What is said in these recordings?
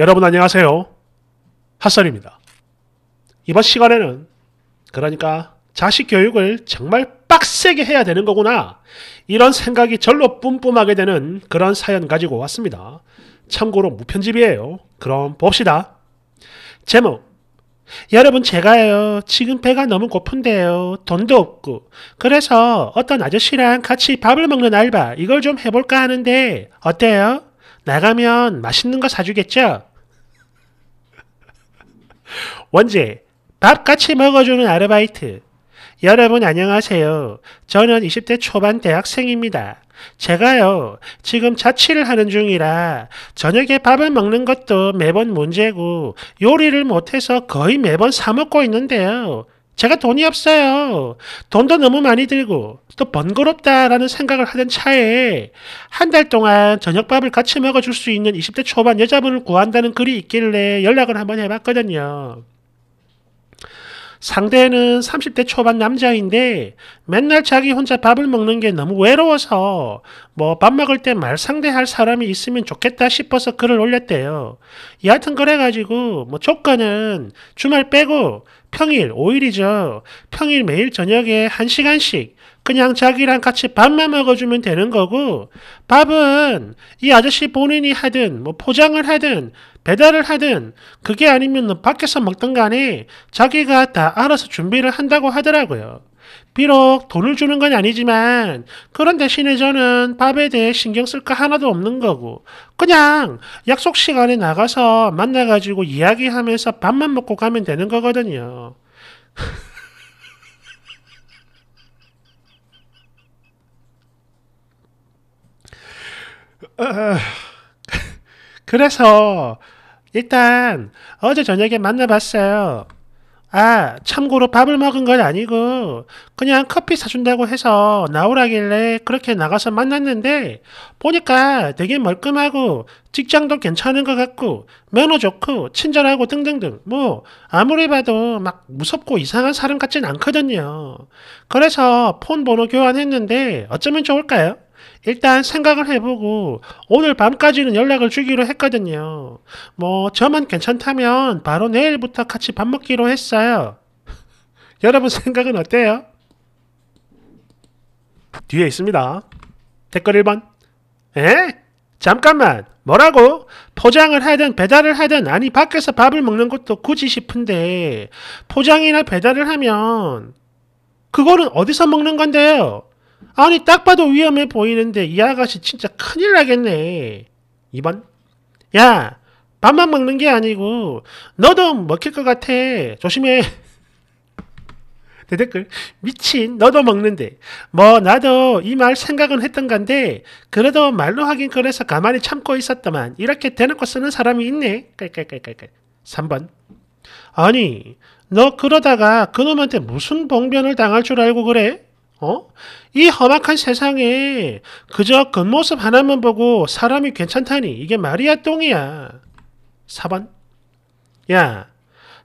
여러분 안녕하세요. 핫설입니다. 이번 시간에는 그러니까 자식 교육을 정말 빡세게 해야 되는 거구나 이런 생각이 절로 뿜뿜하게 되는 그런 사연 가지고 왔습니다. 참고로 무편집이에요. 그럼 봅시다. 제목 여러분 제가요 지금 배가 너무 고픈데요 돈도 없고 그래서 어떤 아저씨랑 같이 밥을 먹는 알바 이걸 좀 해볼까 하는데 어때요? 나가면 맛있는 거 사주겠죠? 원제, 밥 같이 먹어주는 아르바이트. 여러분 안녕하세요. 저는 20대 초반 대학생입니다. 제가요, 지금 자취를 하는 중이라 저녁에 밥을 먹는 것도 매번 문제고 요리를 못해서 거의 매번 사먹고 있는데요. 제가 돈이 없어요. 돈도 너무 많이 들고 또 번거롭다라는 생각을 하던 차에 한 달 동안 저녁밥을 같이 먹어줄 수 있는 20대 초반 여자분을 구한다는 글이 있길래 연락을 한번 해봤거든요. 상대는 30대 초반 남자인데 맨날 자기 혼자 밥을 먹는 게 너무 외로워서 뭐 밥 먹을 때 말 상대할 사람이 있으면 좋겠다 싶어서 글을 올렸대요. 여하튼 그래가지고 뭐 조건은 주말 빼고 평일, 5일이죠. 평일 매일 저녁에 1시간씩 그냥 자기랑 같이 밥만 먹어주면 되는 거고, 밥은 이 아저씨 본인이 하든, 뭐 포장을 하든, 배달을 하든, 그게 아니면 밖에서 먹던 간에 자기가 다 알아서 준비를 한다고 하더라고요. 비록 돈을 주는 건 아니지만 그런 대신에 저는 밥에 대해 신경 쓸 거 하나도 없는 거고 그냥 약속 시간에 나가서 만나가지고 이야기하면서 밥만 먹고 가면 되는 거거든요. 그래서 일단 어제 저녁에 만나봤어요. 아, 참고로 밥을 먹은 건 아니고 그냥 커피 사준다고 해서 나오라길래 그렇게 나가서 만났는데 보니까 되게 멀끔하고 직장도 괜찮은 것 같고 면허 좋고 친절하고 등등등 뭐 아무리 봐도 막 무섭고 이상한 사람 같진 않거든요. 그래서 폰 번호 교환했는데 어쩌면 좋을까요? 일단 생각을 해보고 오늘 밤까지는 연락을 주기로 했거든요. 뭐 저만 괜찮다면 바로 내일부터 같이 밥 먹기로 했어요. 여러분 생각은 어때요? 뒤에 있습니다. 댓글 1번. 에? 잠깐만. 뭐라고? 포장을 하든 배달을 하든 아니 밖에서 밥을 먹는 것도 굳이 싶은데 포장이나 배달을 하면 그거는 어디서 먹는 건데요? 아니 딱 봐도 위험해 보이는데 이 아가씨 진짜 큰일 나겠네. 2번 야 밥만 먹는 게 아니고 너도 먹힐 것 같아. 조심해. 대댓글 미친 너도 먹는데 뭐 나도 이 말 생각은 했던 건데 그래도 말로 하긴 그래서 가만히 참고 있었더만 이렇게 대놓고 쓰는 사람이 있네. 깔깔깔깔깔 3번 아니 너 그러다가 그놈한테 무슨 봉변을 당할 줄 알고 그래? 어? 이 험악한 세상에 그저 겉모습 하나만 보고 사람이 괜찮다니 이게 말이야 똥이야. 4번 야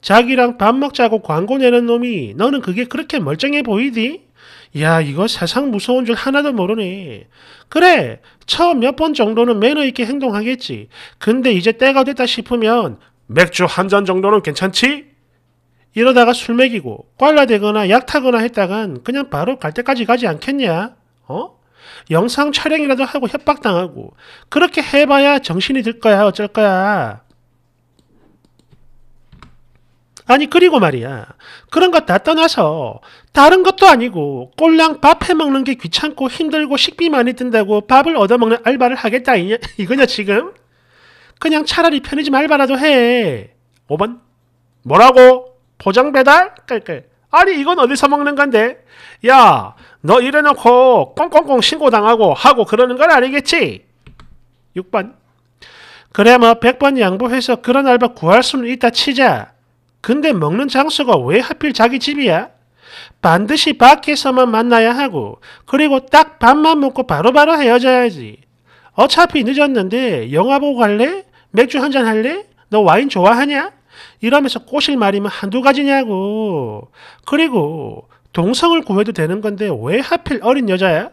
자기랑 밥 먹자고 광고 내는 놈이 너는 그게 그렇게 멀쩡해 보이디? 야 이거 세상 무서운 줄 하나도 모르네. 그래 처음 몇 번 정도는 매너 있게 행동하겠지. 근데 이제 때가 됐다 싶으면 맥주 한 잔 정도는 괜찮지? 이러다가 술 먹이고 꽐라되거나 약타거나 했다간 그냥 바로 갈 때까지 가지 않겠냐? 어? 영상 촬영이라도 하고 협박당하고 그렇게 해봐야 정신이 들 거야 어쩔 거야. 아니 그리고 말이야 그런 것 다 떠나서 다른 것도 아니고 꼴랑 밥 해먹는 게 귀찮고 힘들고 식비 많이 든다고 밥을 얻어먹는 알바를 하겠다 이냐, 이거냐 지금? 그냥 차라리 편의점 알바라도 해. 5번 뭐라고? 포장 배달? 깔깔. 아니 이건 어디서 먹는 건데? 야, 너 이래놓고 꽁꽁꽁 신고당하고 하고 그러는 건 아니겠지? 6번. 그래 뭐 100번 양보해서 그런 알바 구할 수는 있다 치자. 근데 먹는 장소가 왜 하필 자기 집이야? 반드시 밖에서만 만나야 하고 그리고 딱 밥만 먹고 바로바로 바로 헤어져야지. 어차피 늦었는데 영화 보고 갈래? 맥주 한잔 할래? 너 와인 좋아하냐? 이러면서 꼬실 말이면 한두 가지냐고. 그리고 동성을 구해도 되는 건데 왜 하필 어린 여자야?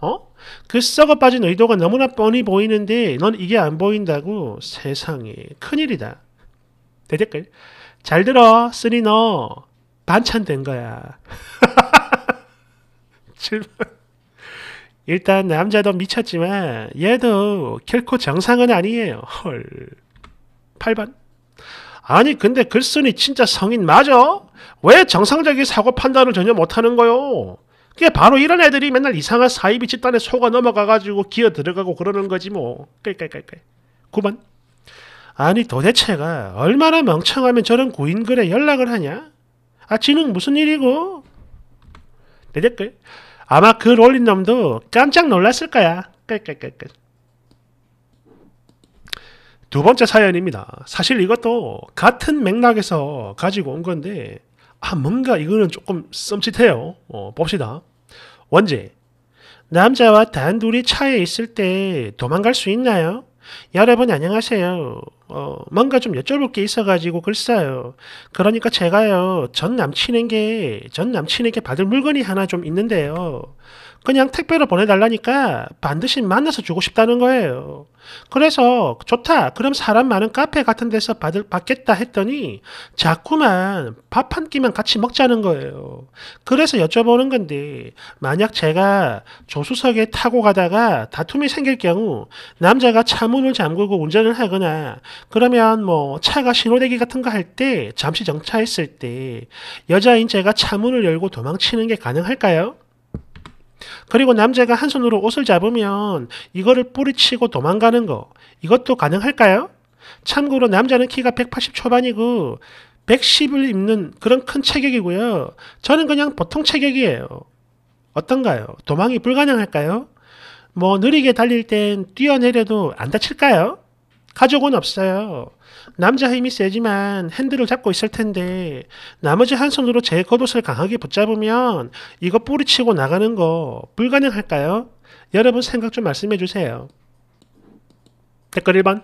어? 그 썩어 빠진 의도가 너무나 뻔히 보이는데 넌 이게 안 보인다고 세상에 큰일이다. 대댓글. 잘 들어, 쓰니 너 반찬 된 거야. 일단 남자도 미쳤지만 얘도 결코 정상은 아니에요. 헐. 8번. 아니 근데 글쓴이 진짜 성인 맞아? 왜 정상적인 사고 판단을 전혀 못하는 거요? 그게 바로 이런 애들이 맨날 이상한 사이비 집단에 속아 넘어가가지고 기어 들어가고 그러는 거지 뭐. 깔깔깔깔. 9번. 아니 도대체가 얼마나 멍청하면 저런 구인글에 연락을 하냐? 아 지는 무슨 일이고? 내 네, 댓글. 아마 글 그 올린 놈도 깜짝 놀랐을 거야. 깔깔깔깔. 두 번째 사연입니다. 사실 이것도 같은 맥락에서 가지고 온 건데, 아, 뭔가 이거는 조금 썸칫해요. 어, 봅시다. 원제. 남자와 단둘이 차에 있을 때 도망갈 수 있나요? 여러분 안녕하세요. 어, 뭔가 좀 여쭤볼 게 있어가지고 글쎄요. 그러니까 제가요 전 남친에게 전 남친에게 받을 물건이 하나 좀 있는데요. 그냥 택배로 보내달라니까 반드시 만나서 주고 싶다는 거예요. 그래서 좋다. 그럼 사람 많은 카페 같은 데서 받을, 받겠다 했더니 자꾸만 밥 한 끼만 같이 먹자는 거예요. 그래서 여쭤보는 건데 만약 제가 조수석에 타고 가다가 다툼이 생길 경우 남자가 차문을 잠그고 운전을 하거나 그러면 뭐 차가 신호대기 같은 거 할 때 잠시 정차했을 때 여자 인제가차 문을 열고 도망치는 게 가능할까요? 그리고 남자가 한 손으로 옷을 잡으면 이거를 뿌리치고 도망가는 거 이것도 가능할까요? 참고로 남자는 키가 180 초반이고 110을 입는 그런 큰 체격이고요. 저는 그냥 보통 체격이에요. 어떤가요? 도망이 불가능할까요? 뭐 느리게 달릴 땐 뛰어내려도 안 다칠까요? 가족은 없어요. 남자 힘이 세지만 핸들을 잡고 있을 텐데 나머지 한 손으로 제 겉옷을 강하게 붙잡으면 이거 뿌리치고 나가는 거 불가능할까요? 여러분 생각 좀 말씀해 주세요. 댓글 1번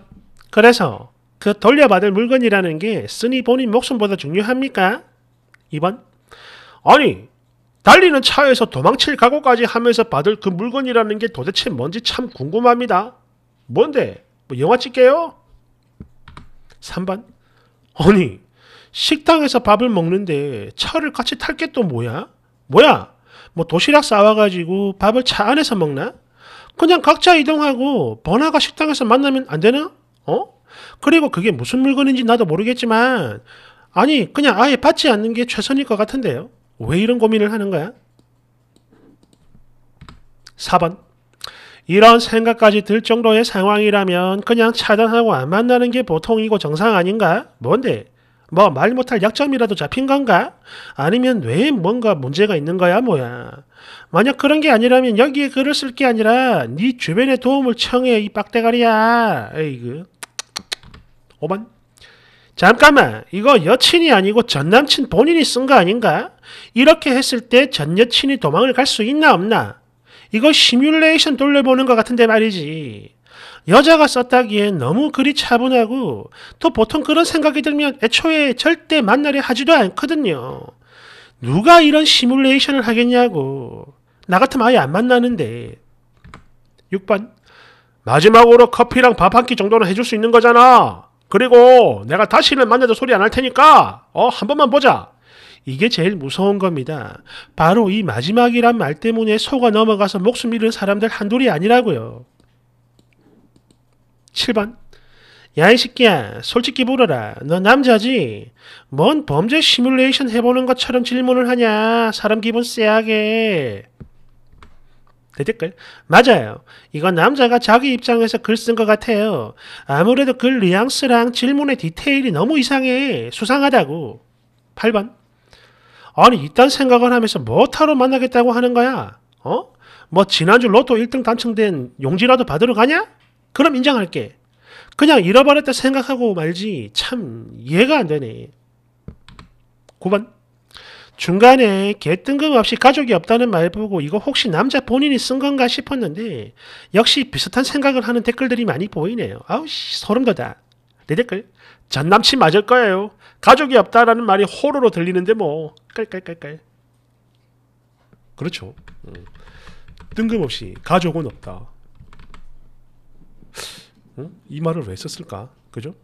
그래서 그 돌려받을 물건이라는 게 쓰니 보니 목숨보다 중요합니까? 2번 아니 달리는 차에서 도망칠 각오까지 하면서 받을 그 물건이라는 게 도대체 뭔지 참 궁금합니다. 뭔데? 뭐 영화 찍게요? 3번 아니 식당에서 밥을 먹는데 차를 같이 탈 게 또 뭐야? 뭐야? 뭐 도시락 싸와가지고 밥을 차 안에서 먹나? 그냥 각자 이동하고 번화가 식당에서 만나면 안 되나? 어? 그리고 그게 무슨 물건인지 나도 모르겠지만 아니 그냥 아예 받지 않는 게 최선일 것 같은데요. 왜 이런 고민을 하는 거야? 4번 이런 생각까지 들 정도의 상황이라면 그냥 차단하고 안 만나는 게 보통이고 정상 아닌가? 뭔데? 뭐 말 못할 약점이라도 잡힌 건가? 아니면 왜 뭔가 문제가 있는 거야 뭐야? 만약 그런 게 아니라면 여기에 글을 쓸 게 아니라 네 주변에 도움을 청해 이 빡대가리야. 에이그. 5번. 잠깐만 이거 여친이 아니고 전남친 본인이 쓴 거 아닌가? 이렇게 했을 때 전여친이 도망을 갈 수 있나 없나? 이거 시뮬레이션 돌려보는 것 같은데 말이지. 여자가 썼다기엔 너무 그리 차분하고 또 보통 그런 생각이 들면 애초에 절대 만나려 하지도 않거든요. 누가 이런 시뮬레이션을 하겠냐고. 나 같으면 아예 안 만나는데. 6번. 마지막으로 커피랑 밥 한 끼 정도는 해줄 수 있는 거잖아. 그리고 내가 다시는 만나도 소리 안 할 테니까 어 한 번만 보자. 이게 제일 무서운 겁니다. 바로 이 마지막이란 말 때문에 속아 넘어가서 목숨 잃은 사람들 한둘이 아니라고요. 7번 야 이 새끼야 솔직히 물어라 너 남자지? 뭔 범죄 시뮬레이션 해보는 것처럼 질문을 하냐 사람 기분 쎄하게 대댓글 맞아요 이건 남자가 자기 입장에서 글 쓴 것 같아요 아무래도 글 뉘앙스랑 질문의 디테일이 너무 이상해 수상하다고 8번 아니 이딴 생각을 하면서 뭐타로 만나겠다고 하는 거야? 어? 뭐 지난주 로또 1등 당첨된 용지라도 받으러 가냐? 그럼 인정할게. 그냥 잃어버렸다 생각하고 말지 참 이해가 안 되네. 9번 중간에 개뜬금 없이 가족이 없다는 말 보고 이거 혹시 남자 본인이 쓴 건가 싶었는데 역시 비슷한 생각을 하는 댓글들이 많이 보이네요. 아우 씨 소름 돋아. 내 댓글 전 남친 맞을 거예요. 가족이 없다라는 말이 호로로 들리는데 뭐 깔깔깔깔. 그렇죠. 음. 뜬금없이 가족은 없다. 음? 이 말을 왜 썼을까? 그죠?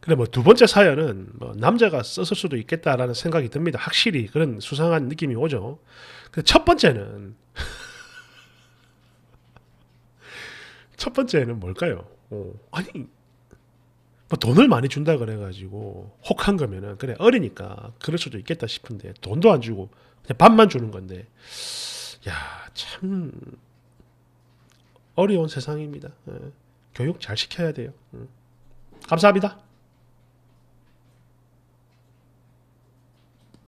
그래 음. 뭐두 번째 사연은 뭐 남자가 썼을 수도 있겠다라는 생각이 듭니다. 확실히 그런 수상한 느낌이 오죠. 첫 번째는 첫 번째는 뭘까요? 어, 아니 뭐 돈을 많이 준다 그래가지고 혹한 거면은 그래 어리니까 그럴 수도 있겠다 싶은데 돈도 안 주고 그냥 밥만 주는 건데 야참 어려운 세상입니다. 예. 교육 잘 시켜야 돼요. 음. 감사합니다.